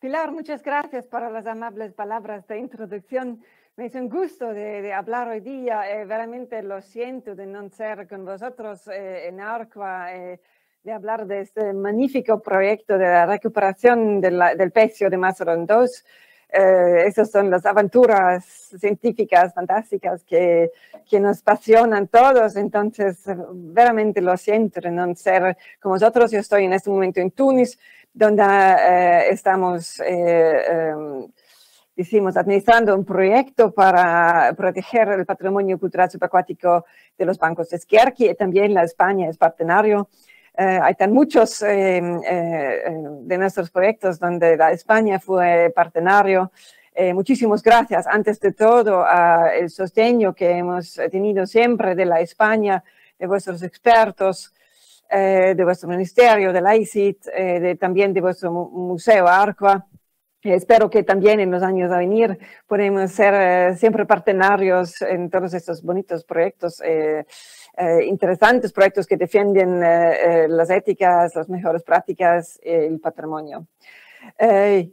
Pilar, muchas gracias para las amables palabras de introducción. Me hizo un gusto de, hablar hoy día. Eh, realmente lo siento de no ser con vosotros eh, en Arqua, eh, de hablar de este magnífico proyecto de la recuperación del pecio de Mazarón II. Eh, esas son las aventuras científicas fantásticas que, que nos apasionan todos. Entonces, veramente lo siento de no ser con vosotros. Yo estoy en este momento en Túnez, donde eh, estamos, decimos, eh, em, administrando un proyecto para proteger el patrimonio cultural subacuático de los bancos de Esquerqui y también la España es partenario. hay eh, tan muchos de nuestros proyectos donde la España fue partenario. muchísimas gracias, antes de todo, al el que hemos tenido siempre de la España, de vuestros expertos, eh, de vuestro ministerio, del la ICIT, eh, también de vuestro museo ARCWA. Eh, espero que también en los años a venir podemos ser siempre partenarios en todos estos bonitos proyectos, interesantes proyectos que defienden las éticas, las mejores prácticas, el patrimonio.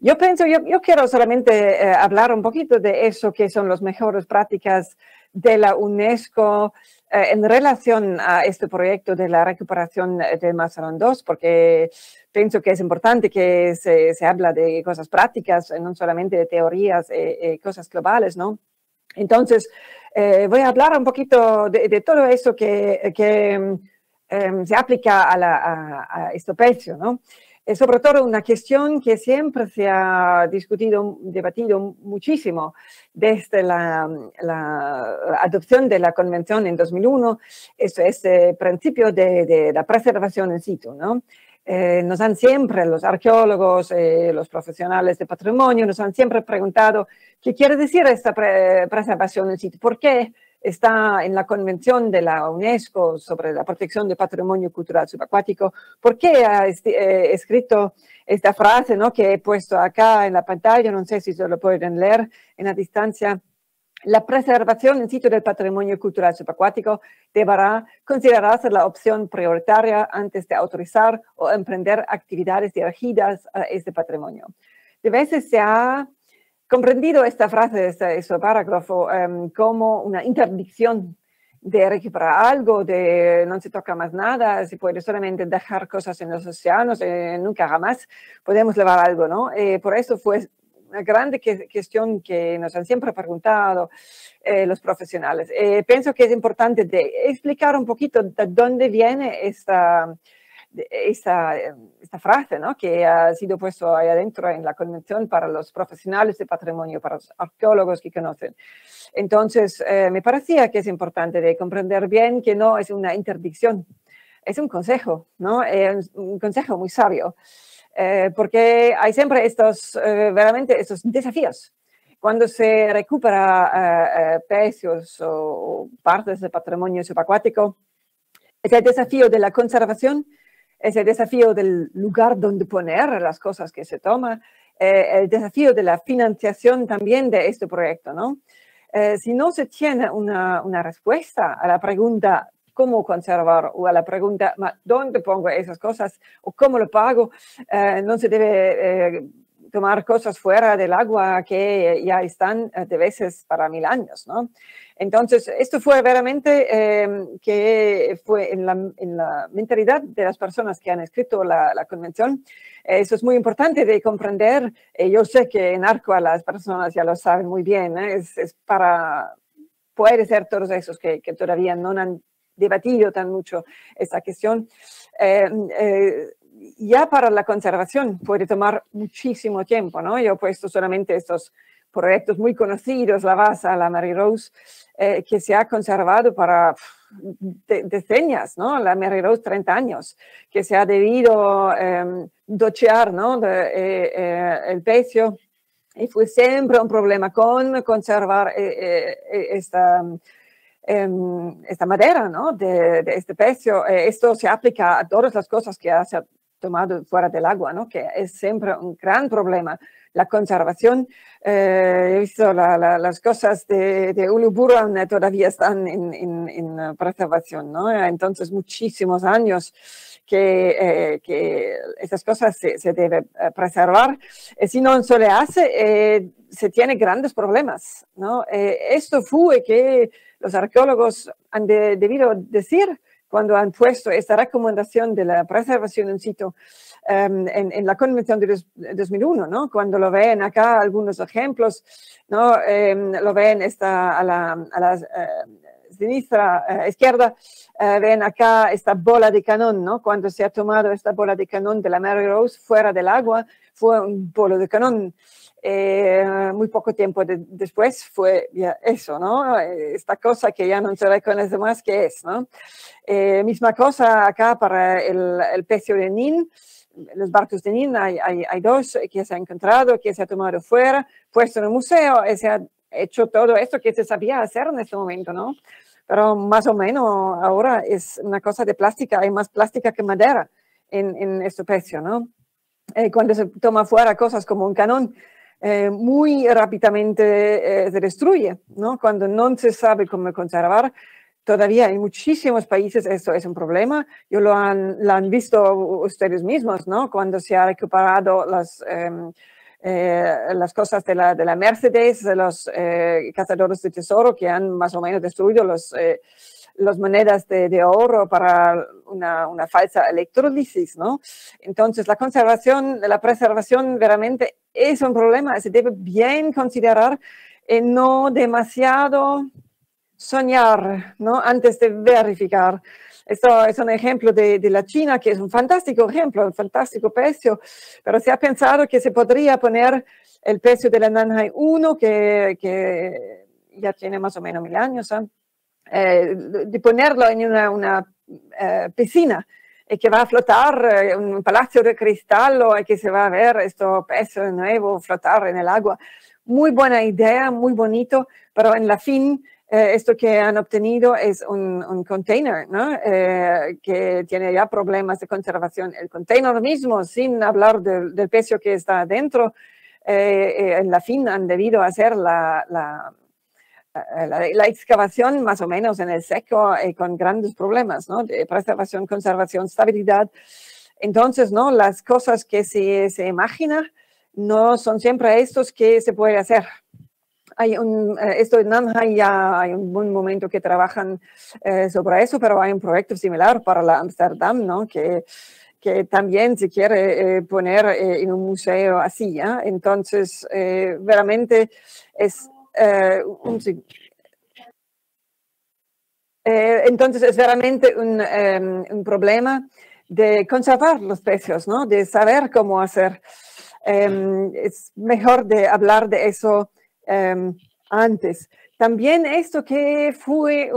yo pienso, yo, quiero solamente hablar un poquito de eso que son las mejores prácticas de la UNESCO eh, en relación a este proyecto de la recuperación de Mazaron 2, porque pienso que es importante que se, se habla de cosas prácticas, eh, no solamente de teorías, y eh, cosas globales, ¿no? Entonces, voy a hablar un poquito de, todo eso que, que mm, se aplica a, la, a, a este ¿no? es sobre todo una cuestión que siempre se ha discutido, debatido muchísimo desde la, adopción de la Convención en 2001, Esto es el eh, principio de, la preservación del situ, ¿no? Eh, nos han siempre, los arqueólogos, eh, los profesionales de patrimonio, nos han siempre preguntado qué quiere decir esta preservación en sitio, por qué está en la Convención de la UNESCO sobre la protección del patrimonio cultural subacuático. ¿Por qué ha eh, escrito esta frase ¿no? que he puesto acá en la pantalla? No sé si se lo pueden leer en la distancia. La preservación en sitio del patrimonio cultural subacuático deberá considerarse la opción prioritaria antes de autorizar o emprender actividades dirigidas a este patrimonio. De veces se ha comprendido esta frase, este, parágrafo, em, como una interdicción de recuperar algo, de no se toca más nada, se puede solamente dejar cosas en los océanos, eh, nunca jamás podemos llevar algo, ¿no? Eh, por eso fue una grande cuestión que nos han siempre preguntado eh, los profesionales. Eh, pienso que es importante de explicar un poquito de dónde viene esta esta, esta frase ¿no? que ha sido puesto ahí adentro en la convención para los profesionales de patrimonio, para los arqueólogos que conocen. Entonces, eh, me parecía que es importante de comprender bien que no es una interdicción, es un consejo, ¿no? Eh, un consejo muy sabio, eh, porque hay siempre estos, eh, estos desafíos. Cuando se recupera pecios o, o, partes del patrimonio subacuático, es el desafío de la conservación es el desafío del lugar donde poner las cosas que se toman, eh, el desafío de la financiación también de este proyecto, ¿no? Eh, si no se tiene una, una, respuesta a la pregunta cómo conservar o a la pregunta ¿dónde pongo esas cosas o cómo lo pago? Eh, no se debe tomar cosas fuera del agua que ya están eh, de veces para mil años, ¿no? Entonces, esto fue realmente em, que fue en la, mentalidad de las personas que han escrito la, convención. Eso es muy importante de comprender. Eh, yo sé que en Arco a las personas ya lo saben muy bien. ¿eh? Es, para poder ser todos esos que, todavía no han debatido tan mucho esta cuestión. Em, ya para la conservación puede tomar muchísimo tiempo, ¿no? Yo he puesto solamente estos proyectos muy conocidos, la Vasa, la Mary Rose, eh, que se ha conservado para decenas, ¿no? La Mary Rose 30 años, que se ha debido eh, dochear, ¿no? Eh, eh, el pecio, Y fue siempre un problema con conservar esta em, esta madera, ¿no? De, este pecio. Esto se aplica a todas las cosas que hace fuera del agua, ¿no? que es siempre un gran problema. La conservación, eh, he visto las cosas de, de todavía están en, en, eh, preservación, ¿no? entonces muchísimos años que, estas eh, esas cosas se, deben preservar. si no se le hace, se tiene grandes problemas. esto fue que los arqueólogos han debido decir cuando han puesto esta recomendación de la preservación en sitio em, en, la Convención de 2001, ¿no? Cuando lo ven acá, algunos ejemplos, ¿no? Em, lo ven esta, a la, eh, sinistra eh, izquierda, eh, ven acá esta bola de canón ¿no? Cuando se ha tomado esta bola de canón de la Mary Rose fuera del agua, fue un polo de canon. Eh, muy poco tiempo después fue eso, ¿no? Eh, esta cosa que ya no se reconoce más que es, ¿no? Eh, misma cosa acá para el, pecio de Nin los barcos de Nin, hay, dos que se ha encontrado, que se ha tomado fuera, puesto en el museo, y se ha hecho todo esto que se sabía hacer en este momento, ¿no? Pero más o menos ahora es una cosa de plástica, hay más plástica que madera en, este pecio. ¿no? Eh, cuando se toma fuera cosas como un canón eh, muy rápidamente eh, se destruye, ¿no? Cuando no se sabe cómo conservar, todavía en muchísimos países esto es un problema. Yo lo han, visto ustedes mismos, ¿no? Cuando se ha recuperado las, em, las cosas de la, de la Mercedes, de los cazadores de tesoro que han más o menos destruido los las monedas de, oro ahorro para una, falsa electrólisis, ¿no? Entonces, la conservación, la preservación veramente es un problema, se debe bien considerar y eh, no demasiado soñar, ¿no? Antes de verificar. Esto es un ejemplo de, la China, que es un fantástico ejemplo, un fantástico precio, pero se ha pensado que se podría poner el precio de la Nanhai 1, que, ya tiene más o menos mil años, eh, de ponerlo en una, eh, piscina y que va a flotar eh, un palacio de cristal o que se va a ver esto peso nuevo flotar en el agua. Muy buena idea, muy bonito, pero en la fin esto que han obtenido es un, container que tiene ya problemas de conservación. El container mismo, sin hablar del peso que está adentro, en e, e la fin han debido hacer la la, excavación más o menos en el seco eh, con grandes problemas, ¿no? De preservación, conservación, estabilidad. Entonces, ¿no? Las cosas que se, se imagina no son siempre estos que se puede hacer. Hay un, eh, esto en Nanhai ya hay un buen momento que trabajan eh, sobre eso, pero hay un proyecto similar para la Amsterdam, ¿no? Que, que también se quiere poner en un museo así, Entonces, veramente es eh, eh, entonces es realmente em, un, problema de conservar los precios, de saber cómo hacer. Em, es mejor de hablar de eso em, antes. También esto que fue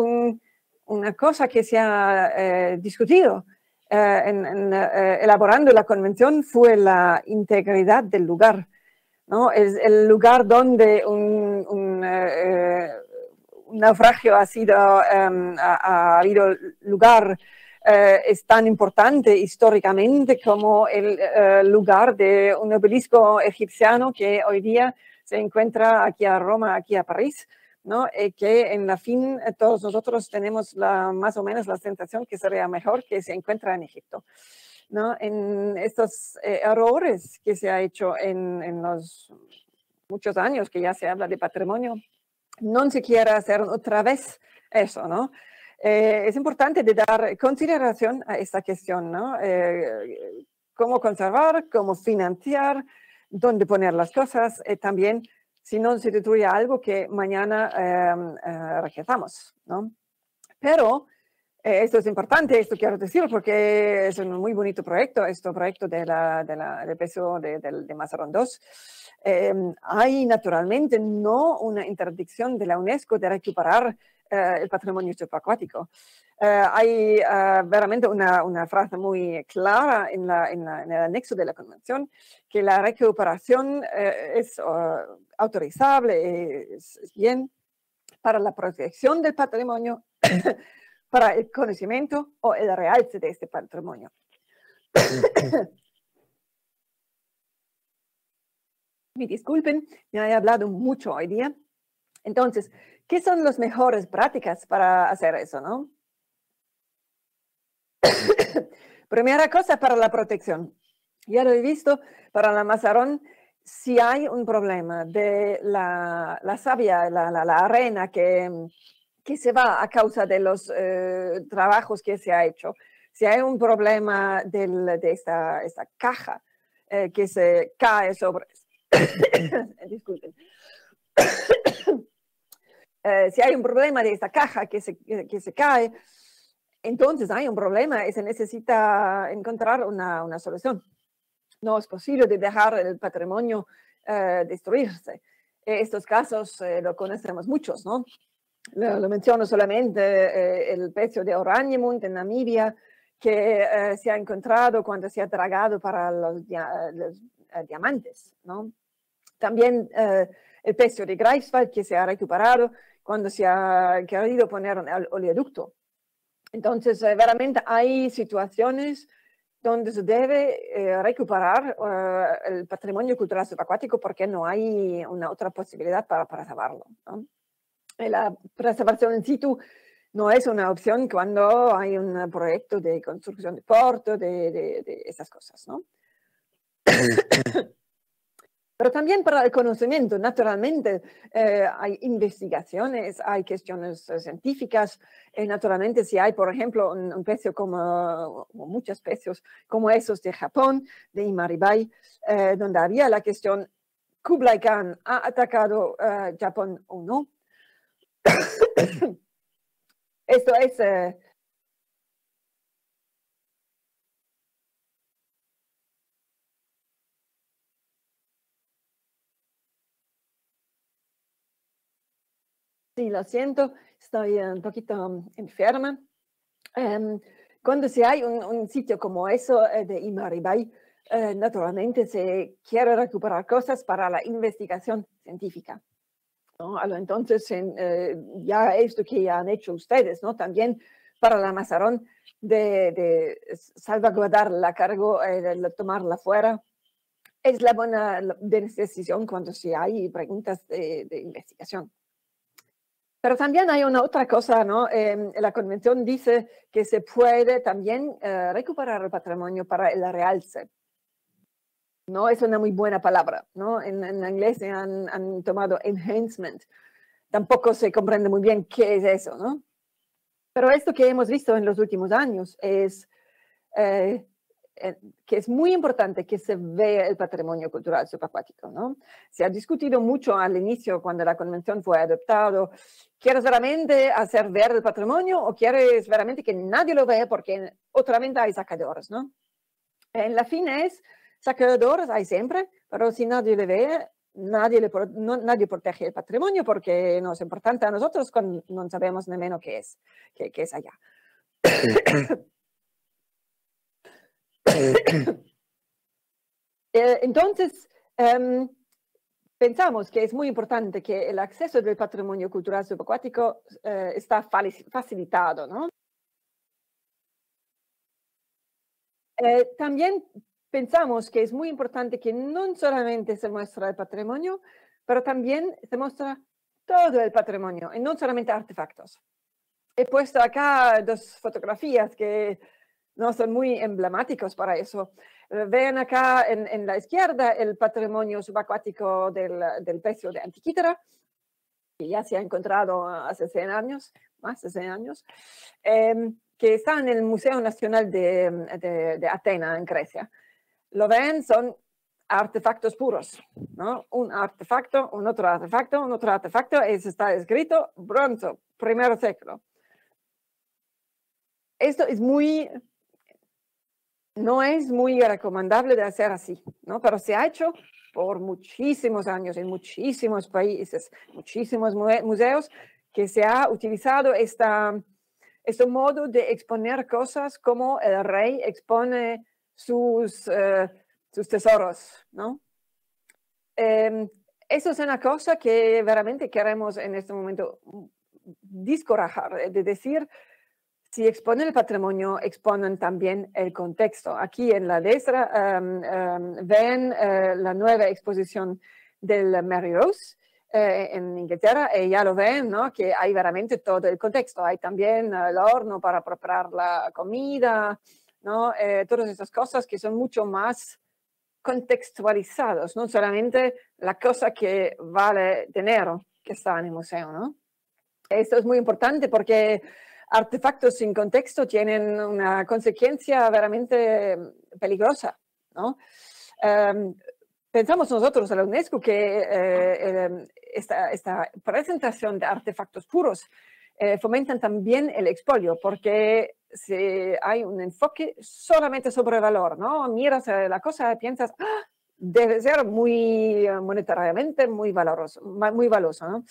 una cosa que se ha eh, discutido en, elaborando la convención fue la integridad del lugar. ¿no? Es el lugar donde un, eh, eh, naufragio ha, sido, em, ha, habido lugar. Eh, es tan importante históricamente como el lugar de un obelisco egipciano que hoy día se encuentra aquí a Roma, aquí a París, ¿no? Y que en la fin todos nosotros tenemos más o menos la sensación que sería mejor que se encuentra en Egipto. ¿no? en estos eh, errores que se ha hecho en, en, los muchos años que ya se habla de patrimonio, no se quiera hacer otra vez eso, ¿no? Eh, es importante de dar consideración a esta cuestión, ¿no? Eh, cómo conservar, cómo financiar, dónde poner las cosas, también si no se destruye algo que mañana em, rechazamos, ¿no? Pero eh, esto es importante, esto quiero decir, porque es un muy bonito proyecto, este proyecto de del peso de, de, Mazarón II. Em, hay naturalmente no una interdicción de la UNESCO de recuperar eh, el patrimonio subacuático. Eh, hay veramente una, una, frase muy clara en, la, en, el anexo de la Convención que la recuperación es oh, autorizable, es bien para la protección del patrimonio para el conocimiento o el realce de este patrimonio. Me disculpen, me he hablado mucho hoy día. Entonces, ¿qué son las mejores prácticas para hacer eso, no? Primera cosa para la protección. Ya lo he visto, para la mazarón, si hay un problema de la, la savia, la, la arena que que se va a causa de los eh, trabajos que se ha hecho. Si hay un problema de esta, esta caja eh, que se cae sobre... Disculpen. Eh, si hay un problema de esta caja que se, que se cae, entonces hay un problema y se necesita encontrar una, una solución. No es posible dejar el patrimonio destruirse. Estos casos lo conocemos muchos, ¿no? lo menciono solamente, eh, el pecio de Oranjemund en Namibia, que eh, se ha encontrado cuando se ha tragado para los, eh, diamantes. ¿no? También el pecio de Greifswald, que se ha recuperado cuando se ha querido poner un oleoducto. Entonces, realmente hay situaciones donde se debe recuperar el patrimonio cultural subacuático porque no hay una otra posibilidad para, salvarlo. ¿no? la preservación in situ no es una opción cuando hay un proyecto de construcción de puerto, de, esas cosas, ¿no? Pero también para el conocimiento, naturalmente, eh, hay investigaciones, hay cuestiones eh, científicas. Eh, naturalmente, si hay, por ejemplo, un, un como, o muchos pecios como esos de Japón, de Imaribai, donde había la cuestión, ¿Kublai Khan ha atacado Japón o no? Esto es... Eh, sí, lo siento, estoy un poquito um, enferma. Em, cuando se hay un, sitio como eso eh, de Imaribay, eh, naturalmente se quiere recuperar cosas para la investigación científica. ¿no? Entonces, en, eh, ya esto que ya han hecho ustedes, ¿no? También para la Mazarón de, salvaguardar la cargo, eh, de tomarla fuera, es la buena decisión cuando si hay preguntas de, investigación. Pero también hay una otra cosa, ¿no? Em, la convención dice que se puede también eh, recuperar el patrimonio para el realce. ¿no? Es una muy buena palabra, ¿no? En, en inglés han, han, tomado enhancement. Tampoco se comprende muy bien qué es eso, ¿no? Pero esto que hemos visto en los últimos años es eh, eh, que es muy importante que se vea el patrimonio cultural subacuático, ¿no? Se ha discutido mucho al inicio cuando la convención fue adoptada, ¿quieres realmente hacer ver el patrimonio o quieres realmente que nadie lo vea porque otra vez hay sacadores, ¿no? En la fin es Saqueadores hay siempre, pero si nadie le ve, nadie, le, no, nadie protege el patrimonio porque no es importante a nosotros, cuando no sabemos ni menos qué es, qué, qué es allá. Eh, entonces, em, pensamos que es muy importante que el acceso del patrimonio cultural subacuático eh, está facilitado, ¿no? Eh, también pensamos que es muy importante que no solamente se muestra el patrimonio, pero también se muestra todo el patrimonio y no solamente artefactos. He puesto acá dos fotografías que no son muy emblemáticos para eso. Eh, vean acá en, la izquierda el patrimonio subacuático del, del pecio de Antiquítera, que ya se ha encontrado hace 100 años, más de 100 años, em, que está en el Museo Nacional de, de Atenas, en Grecia lo ven, son artefactos puros, ¿no? Un artefacto, un otro artefacto, un otro artefacto, es está escrito bronce, primer siglo. Esto es muy, no es muy recomendable de hacer así, ¿no? Pero se ha hecho por muchísimos años en muchísimos países, muchísimos museos, que se ha utilizado esta, este modo de exponer cosas como el rey expone eh, sus, tesoros, ¿no? Em, eso es una cosa que realmente queremos en este momento mm, discorajar, eh, de decir, si exponen el patrimonio, exponen también el contexto. Aquí en la destra em, em, ven eh, la nueva exposición del Mary Rose en Inglaterra y ya lo ven, ¿no? que hay veramente todo el contexto. Hay también el horno para preparar la comida, ¿no? Eh, todas estas cosas que son mucho más contextualizados, no solamente la cosa que vale dinero que está en el museo, ¿no? Esto es muy importante porque artefactos sin contexto tienen una consecuencia veramente peligrosa, ¿no? Em, pensamos nosotros a la UNESCO que eh, em, esta, esta, presentación de artefactos puros eh, fomentan también el expolio, porque si hay un enfoque solamente sobre valor, ¿no? Miras eh, la cosa, piensas, ¡ah! debe ser muy eh, monetariamente muy valoroso, muy valoroso, ¿no?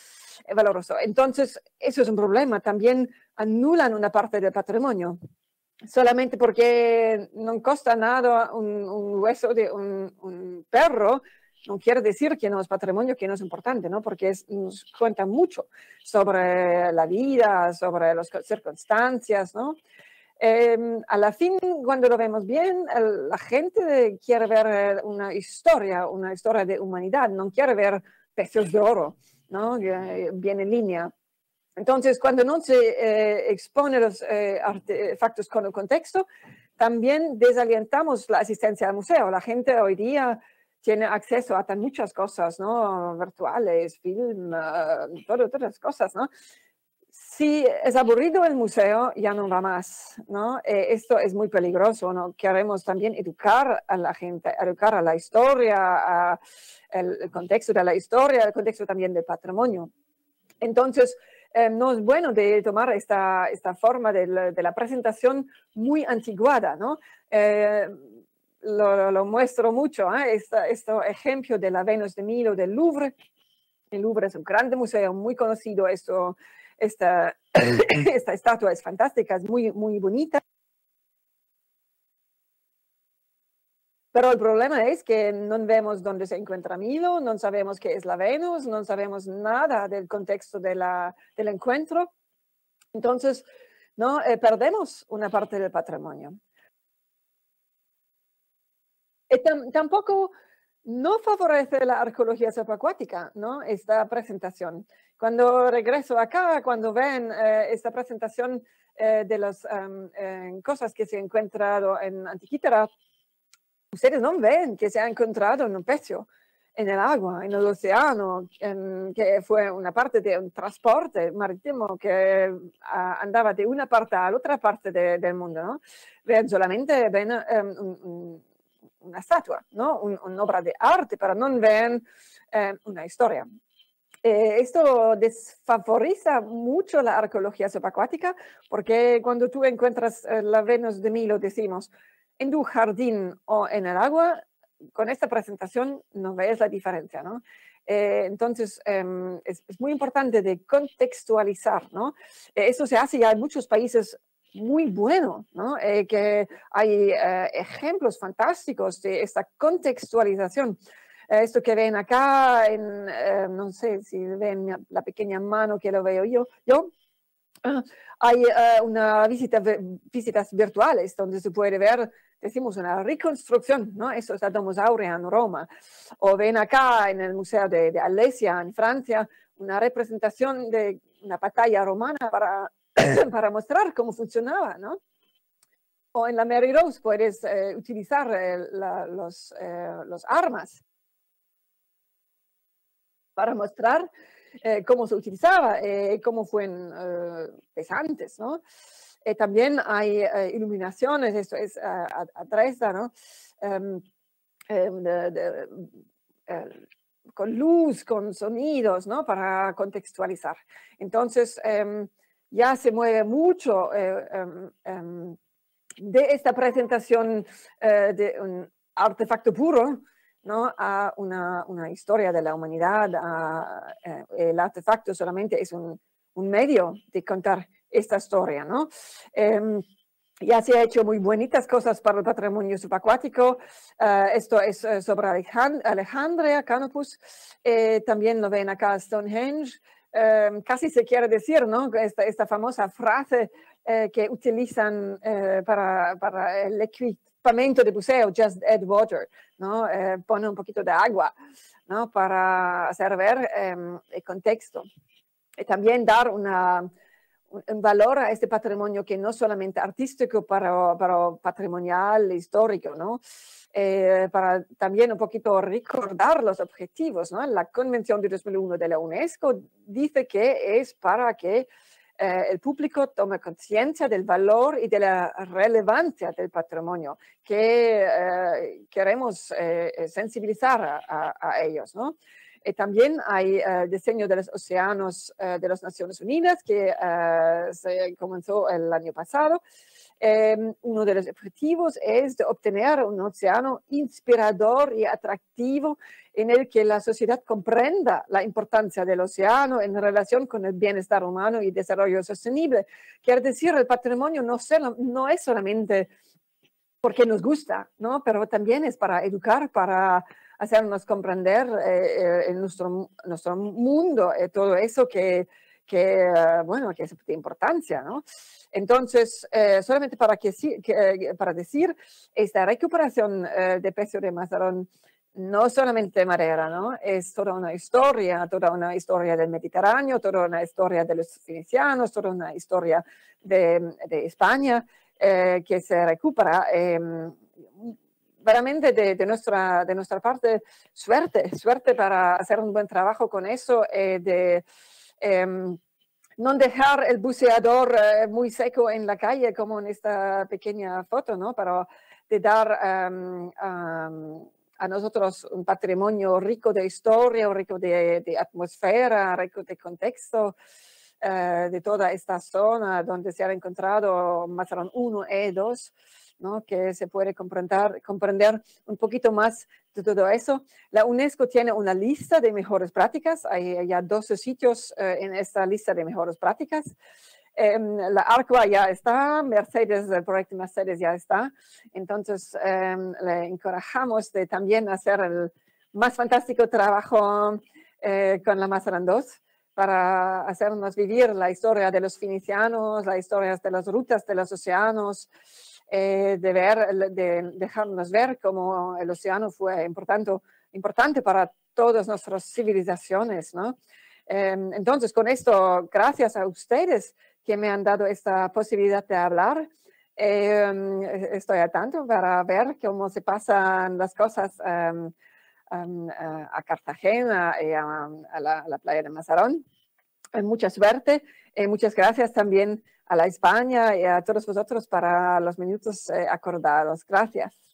Eh, valoroso. Entonces, eso es un problema. También anulan una parte del patrimonio solamente porque no cuesta nada un, hueso de un, perro. No quiere decir que no es patrimonio, que no es importante, ¿no? Porque es, nos cuenta mucho sobre la vida, sobre las circunstancias, ¿no? Em, a la fin, cuando lo vemos bien, la gente quiere ver eh, una historia, una historia de humanidad, no quiere ver peces de oro, ¿no? Bien eh, en línea. Entonces, cuando no se exponen eh, expone los artefactos con el contexto, también desalientamos la asistencia al museo. La gente hoy día tiene acceso a tantas muchas cosas, ¿no? Virtuales, film, todas las cosas, ¿no? si es aburrido el museo, ya no va más, ¿no? Eh, esto es muy peligroso, ¿no? Queremos también educar a la gente, educar a la historia, a el, contexto de la historia, el contexto también del patrimonio. Entonces, eh, no es bueno de tomar esta, esta forma de la, presentación muy antiguada, ¿no? Eh, lo, muestro mucho, este, ejemplo de la Venus de Milo del Louvre, el Louvre es un gran museo muy conocido, esto esta, esta estatua es fantástica, es muy, muy bonita. Pero el problema es que no vemos dónde se encuentra Milo, no sabemos qué es la Venus, no sabemos nada del contexto de del encuentro. Entonces, ¿no? Eh, perdemos una parte del patrimonio. Eh, tampoco no favorece la arqueología subacuática ¿no? esta presentación. Cuando regreso acá, cuando ven eh, esta presentación eh, de las em, em, cosas que se han encontrado en Antiquitera, ustedes no ven que se ha encontrado un pecio en el agua, en el océano, que fue una parte de un transporte marítimo que andaba de una parte a la otra parte del mundo. ¿no? Ven solamente em, una estatua, ¿no? una obra de arte, pero no ven una historia. Eh, esto desfavoriza mucho la arqueología subacuática porque cuando tú encuentras eh, la Venus de Milo, decimos, en tu jardín o en el agua, con esta presentación no ves la diferencia, ¿no? Eh, entonces, em, es, muy importante de contextualizar, ¿no? eso se hace ya en muchos países muy bueno, ¿no? que hay ejemplos fantásticos de esta contextualización eh, esto que ven acá, eh, no sé si ven la pequeña mano que lo veo yo, yo ah, hay eh, una visita, visitas virtuales donde se puede ver, decimos, una reconstrucción, ¿no? Eso es la Domus Aurea en Roma. O ven acá en el Museo de, de Alesia, en Francia, una representación de una batalla romana para, para mostrar cómo funcionaba, ¿no? O en la Mary Rose puedes utilizar los, los, armas para mostrar eh, cómo se utilizaba, y eh, cómo fueron eh, pesantes, también hay iluminaciones, esto es a, em, em, con luz, con sonidos, Para contextualizar. Entonces, em, ya se mueve mucho de esta presentación de un artefacto puro a una, historia de la humanidad. Eh, el artefacto solamente es un, medio de contar esta historia. ¿no? Em, ya se ha hecho muy bonitas cosas para el patrimonio subacuático. Ah, esto es eh, sobre Canopus. Eh, también lo ven acá Stonehenge. Em, casi se quiere decir, ¿no? Esta, esta famosa frase que utilizan para, para el equit de buceo, Just Add Water, ¿no? Eh, pone un poquito de agua, ¿no? Para hacer ver el ehm, contexto. Y e también dar una, un valor a este patrimonio que no solamente artístico, pero, patrimonial patrimonial, histórico, ¿no? para también un poquito recordar los objetivos, ¿no? La Convención de 2001 de la UNESCO dice que es para que eh, el público toma conciencia del valor y de la relevancia del patrimonio, que eh, queremos eh, sensibilizar a, ellos. ¿no? Y también hay el diseño de los océanos de las Naciones Unidas, que se comenzó el año pasado. Em, uno de los objetivos es obtener un océano inspirador y atractivo en el que la sociedad comprenda la importancia del océano en relación con el bienestar humano y desarrollo sostenible. Quiere decir, el patrimonio no, no es solamente porque nos gusta, ¿no? Pero también es para educar, para hacernos comprender eh, eh, nuestro, nuestro mundo, eh, todo eso que que, ah, bueno, que es de importancia, ¿no? Entonces, eh, solamente para, que, que, eh, para decir, esta recuperación eh, de precio de Mazarón no solamente madera, ¿no? Es toda una historia, toda una historia del Mediterráneo, toda una historia de los finicianos, toda una historia de, mm, de España que se recupera. veramente de, nuestra, de nuestra parte, suerte, suerte para hacer un buen trabajo con eso, de Em, no dejar el buceador eh, muy seco en la calle, como en esta pequeña foto, ¿no? de dar em, a nosotros un patrimonio rico de historia, rico de, de atmósfera, rico de contexto eh, de toda esta zona donde se ha encontrado menos uno y eh, dos que se puede comprender, comprender un poquito más de todo eso. La UNESCO tiene una lista de mejores prácticas, hay ya 12 sitios eh, en esta lista de mejores prácticas. Em, la Arcoa ya está, Mercedes, el proyecto Mercedes ya está, entonces em, le encorajamos de también hacer el más fantástico trabajo eh, con la Mazaran 2 para hacernos vivir la historia de los finicianos, la historia de las rutas de los océanos, eh, de, ver, de dejarnos ver cómo el océano fue importante, importante para todas nuestras civilizaciones. ¿no? Em, entonces, con esto, gracias a ustedes que me han dado esta posibilidad de hablar. Em, estoy a tanto para ver cómo se pasan las cosas em, a Cartagena y a, la, playa de Mazarón. Eh, mucha suerte y eh, muchas gracias también a la España y a todos vosotros para los minutos eh, acordados. Gracias.